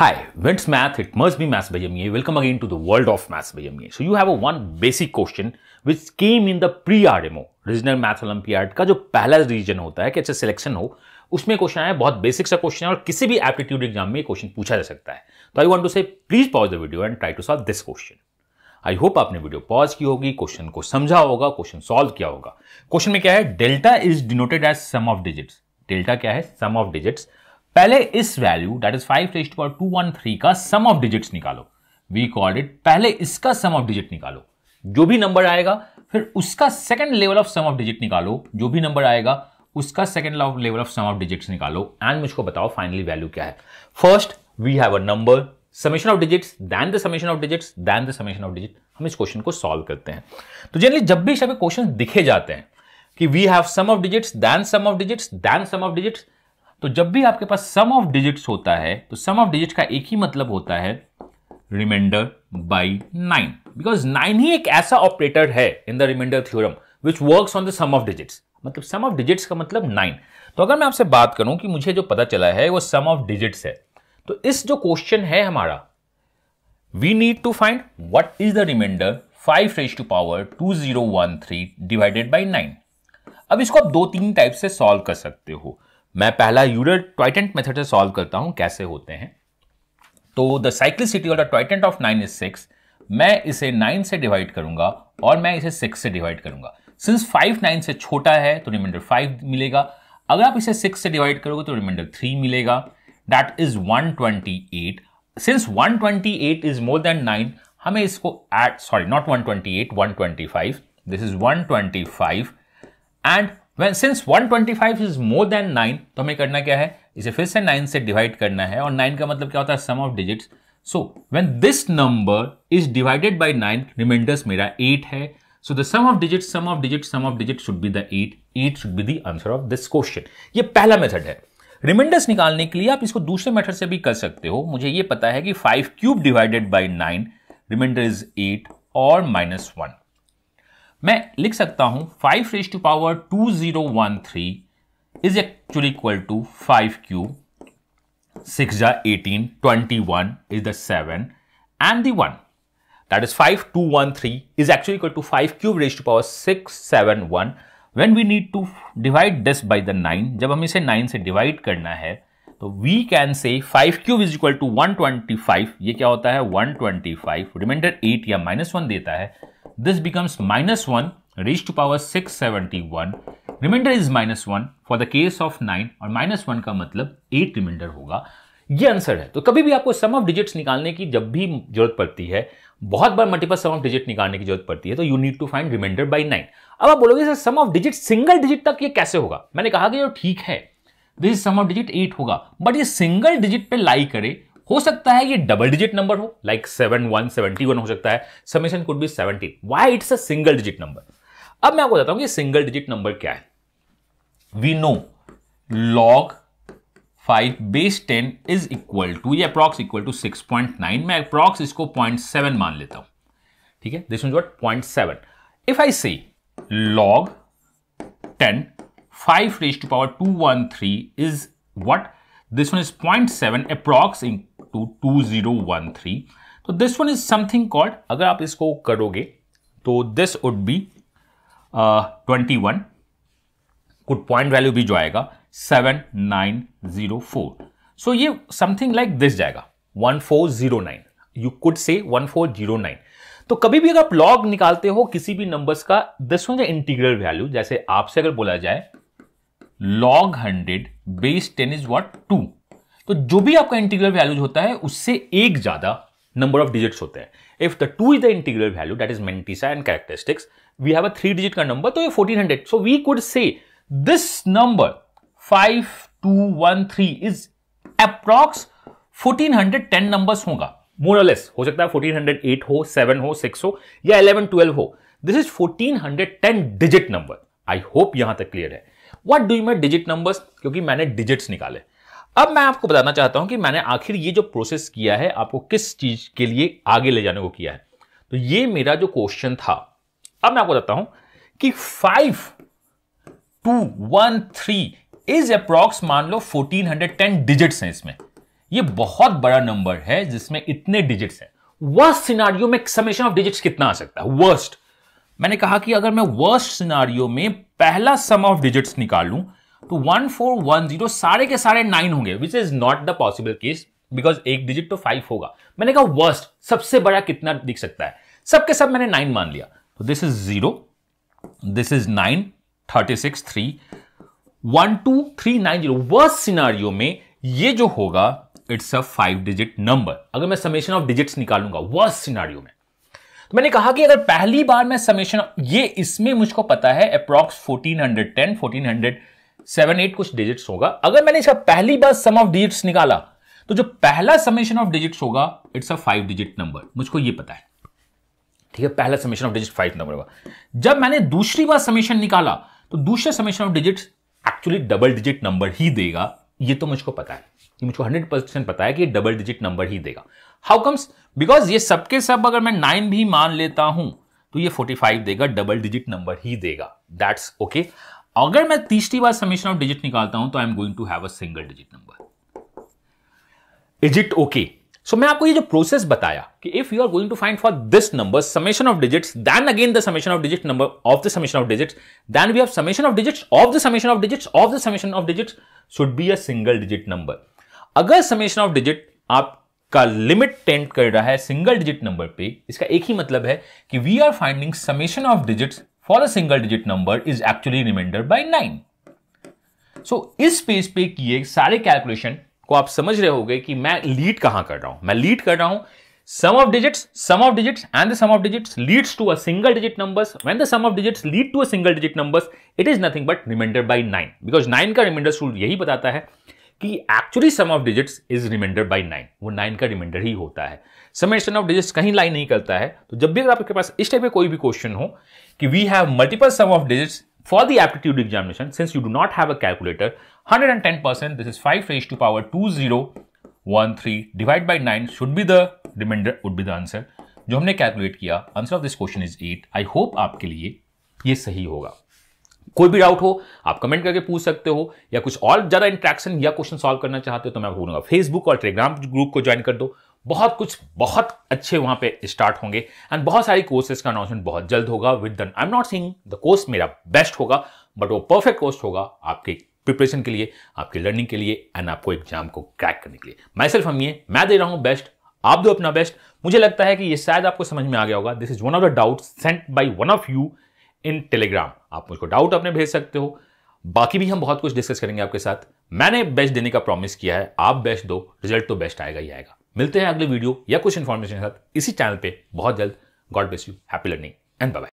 Hi, when's math? It must be maths by MA. Welcome again to the world of maths by MA. So you have a one basic question which came in the pre-RMO, regional math olympiad का जो पहला reason होता है कि अच्छा selection हो उसमें question आया बहुत बेसिक सा क्वेश्चन है और किसी भी एप्टीट्यूड एग्जाम में क्वेश्चन पूछा जा सकता है तो I want to say please pause the video and try to solve this question I hope आपने वीडियो पॉज की होगी क्वेश्चन को समझा होगा क्वेश्चन सॉल्व किया होगा क्वेश्चन में क्या है delta is denoted as sum of digits delta क्या है सम ऑफ डिजिट्स पहले इस value that is five raised power two one three का सम ऑफ डिजिट निकालो वी कॉल इट पहले इसका सम ऑफ डिजिट निकालो जो भी नंबर आएगा फिर उसका second level of sum of digit निकालो जो भी नंबर आएगा उसका second level of sum of digit निकालो एंड मुझको बताओ फाइनली वैल्यू क्या है first we have a number summation of digits then the summation of digits then the summation of digit हम इस क्वेश्चन को सॉल्व करते हैं तो जनरली जब भी सभी क्वेश्चन दिखे जाते हैं कि we have sum of digits then sum of digits then sum of digits तो जब भी आपके पास सम ऑफ डिजिट्स होता है तो सम ऑफ डिजिट का एक ही मतलब होता है remainder by nine because nine ही एक ऐसा ऑपरेटर है in the remainder theorem which work on the sum of digits मतलब सम ऑफ डिजिट्स का मतलब नाइन तो अगर मैं आपसे बात करूं कि मुझे जो पता चला है वो सम ऑफ डिजिट्स है तो इस जो क्वेश्चन है हमारा we need to find what is the remainder five raise to power two zero one three divided by nine अब इसको आप दो तीन टाइप से सॉल्व कर सकते हो मैं पहला यूलर ट्वाइटेंट मेथड से सॉल्व करता हूं कैसे होते हैं तो the cyclicity of the totient of nine is six मैं इसे नाइन से डिवाइड करूंगा और मैं इसे सिक्स से डिवाइड करूंगा सिंस फाइव नाइन से छोटा है तो रिमाइंडर फाइव मिलेगा अगर आप इसे सिक्स से डिवाइड करोगे तो रिमाइंडर थ्री मिलेगा that is one twenty eight since one twenty eight is more than nine हमें इसको eight sorry not one twenty eight one twenty five this is one twenty five and when since 125 is more than 9 तो हमें करना क्या है इसे फिर से 9 से डिवाइड करना है और 9 का मतलब क्या होता है sum of digits so when this number is divided by 9 remainders मेरा 8 है so the sum of digit sum of digit sum of digit should be the 8 8 should be the answer of this question ये पहला method है reminders निकालने के लिए आप इसको दूसरे मेथड से भी कर सकते हो मुझे ये पता है कि five cube divided by nine remainder is eight और माइनस वन मैं लिख सकता हूं five raise to power two zero one three is actually equal to five cube six जा eighteen twenty one is the seven and the one three is 5213 equal to five cube 5 to power six seven one when we need to divide this by the nine जब हम इसे nine से divide करना है तो we can say five cube is equal to one twenty five ये क्या होता है one twenty five remainder eight या माइनस वन देता है this becomes minus 1 raised to power 671 remainder is minus one for the case of nine और minus one का मतलब एट रिमाइंडर होगा ये आंसर है तो कभी भी आपको सम ऑफ डिजिट्स निकालने की जब भी जरूरत पड़ती है बहुत बार मल्टीपल सम ऑफ डिजिट निकालने की जरूरत पड़ती है तो you need to find remainder by nine अब आप बोलोगे sir sum of digit single digit तक ये कैसे होगा मैंने कहा कि तो ठीक है this sum of digit eight होगा बट ये सिंगल डिजिट पे लाई करे हो सकता है ये डबल डिजिट नंबर हो like seven one seventy one हो सकता है summation could be seventy why it's a single digit number अब मैं आपको बताता हूं कि सिंगल डिजिट नंबर क्या है we know log five base ten is equal to ये approx equal to six point nine मैं अप्रॉक्स इसको पॉइंट सेवन मान लेता हूं ठीक है this is what point seven if I see log ten five raise to power two one three is what this one is point seven approx two two zero one three तो this one is something called अगर आप इसको करोगे तो this would be twenty one could point value भी जो आएगा seven nine zero four so ये समथिंग लाइक दिस जाएगा one four zero nine you could say one four zero nine तो कभी भी अगर आप लॉग निकालते हो किसी भी नंबर्स का दिस वन इंटीग्रल वैल्यू जैसे आपसे अगर बोला जाए log hundred base ten is what two तो जो भी आपका इंटीग्रल वैल्यूज होता है उससे एक ज्यादा नंबर ऑफ डिजिट्स होते हैं if the two is the integral value that is mantissa and characteristics we have a three digit का नंबर तो ये 1400 so we could say this number 5213 is approx 1410 numbers होगा मोर लेस हो सकता है 1408 हो 7 हो 6 हो या 11 12 हो this is 1410 digit number I hope यहां तक क्लियर है what do you mean digit numbers क्योंकि मैंने डिजिट्स निकाले अब मैं आपको बताना चाहता हूं कि मैंने आखिर ये जो प्रोसेस किया है आपको किस चीज के लिए आगे ले जाने को किया है तो ये मेरा जो क्वेश्चन था अब मैं आपको बताता हूं कि five two one three is approx मान लो फोर्टीन हंड्रेड टेन डिजिट है इसमें ये बहुत बड़ा नंबर है जिसमें इतने डिजिट्स हैं वर्स्ट सिनारियो में समेशन ऑफ डिजिट्स कितना आ सकता है वर्स्ट मैंने कहा कि अगर मैं वर्स्ट सिनारियो में पहला सम ऑफ डिजिट्स निकालूं तो वन फोर वन जीरो सारे के सारे नाइन होंगे which is not the possible case because एक डिजिट तो फाइव होगा मैंने कहा वर्स्ट सबसे बड़ा कितना दिख सकता है सबके सब मैंने नाइन मान लिया तो this is zero this is nine thirty six three one two three nine zero worst scenario में ये जो होगा it's a five digit number अगर मैं समेशन ऑफ डिजिट्स निकालूंगा वर्स्ट सिनारियो में तो मैंने कहा कि अगर पहली बार मैं समेशन ये इसमें मुझको पता है approx fourteen hundred ten fourteen hundred seven eight कुछ डिजिट्स होगा अगर मैंने इसका पहली बार सम ऑफ डिजिट्स निकाला तो जो पहला समेशन ऑफ डिजिट्स होगा it's a five digit number मुझको ये पता है ठीक है पहला summation of digit five number होगा जब मैंने दूसरी बार समेशन निकाला तो दूसरा summation of digits actually double digit number ही देगा ये तो मुझको पता है ये मुझको हंड्रेड परसेंट पता है कि डबल डिजिट नंबर ही देगा हाउ कम्स बिकॉज ये सबके सब अगर मैं नाइन भी मान लेता हूं तो ये फोर्टी फाइव देगा डबल डिजिट नंबर ही देगा दैट्स ओके okay. अगर मैं तीसरी बार समीशन ऑफ डिजिट निकालता हूं तो I am going to have a single digit number is it okay so मैं आपको ये जो प्रोसेस बताया कि if you are going to find for this number summation of digits then again the summation of digit number of the summation of digits then we have summation of digits of the summation of digits of the summation of digits should be a single digit number अगर summation of digit आपका limit tend कर रहा है single digit number पे इसका एक ही मतलब है कि we are finding summation of digits for a single digit number is actually remainder by nine so इस पेज पे किए सारे कैलकुलेशन को आप समझ रहे हो कि मैं लीड कहां कर रहा हूं मैं लीड कर रहा हूं sum of digits sum of digits and the sum of digits leads to a single digit numbers when the sum of digits lead to a single digit numbers it is nothing but remainder by nine because nine का remainder rule यही बताता है कि actually sum of digits is remainder by nine वो nine का remainder ही होता है समेशन ऑफ डिजिट्स कहीं लाई नहीं करता है तो जब भी अगर आपके पास इस टाइप का कोई भी क्वेश्चन हो कि we have multiple sum of digits for the aptitude examination since you do not have this is five raise to power two zero one three divide by nine should be the remainder would be the answer जो हमने calculate किया answer of this question is eight I hope आपके लिए ये सही होगा कोई भी डाउट हो आप कमेंट करके पूछ सकते हो या कुछ और ज़्यादा इंट्रैक्शन या क्वेश्चन सॉल्व करना चाहते हो तो मैं बोलूंगा फेसबुक और टेलीग्राम ग्रुप को ज्वाइन कर दो बहुत कुछ बहुत अच्छे वहां पे स्टार्ट होंगे एंड बहुत सारी कोर्सेज का अनाउंसमेंट बहुत जल्द होगा with the I am not sing the course मेरा बेस्ट होगा बट वो परफेक्ट कोर्स होगा आपके प्रिपरेशन के लिए आपके लर्निंग के लिए एंड आपको एग्जाम को क्रैक करने के लिए मैं सिर्फ हम ये मैं दे रहा हूं बेस्ट आप दो अपना बेस्ट मुझे लगता है कि ये शायद आपको समझ में आ गया होगा this is one of the doubt sent by one of you in Telegram आप मुझको डाउट अपने भेज सकते हो बाकी भी हम बहुत कुछ डिस्कस करेंगे आपके साथ मैंने बेस्ट देने का प्रॉमिस किया है आप बेस्ट दो रिजल्ट तो बेस्ट आएगा ही आएगा मिलते हैं अगले वीडियो या कुछ इन्फॉर्मेशन के साथ इसी चैनल पे बहुत जल्द God bless you happy learning and bye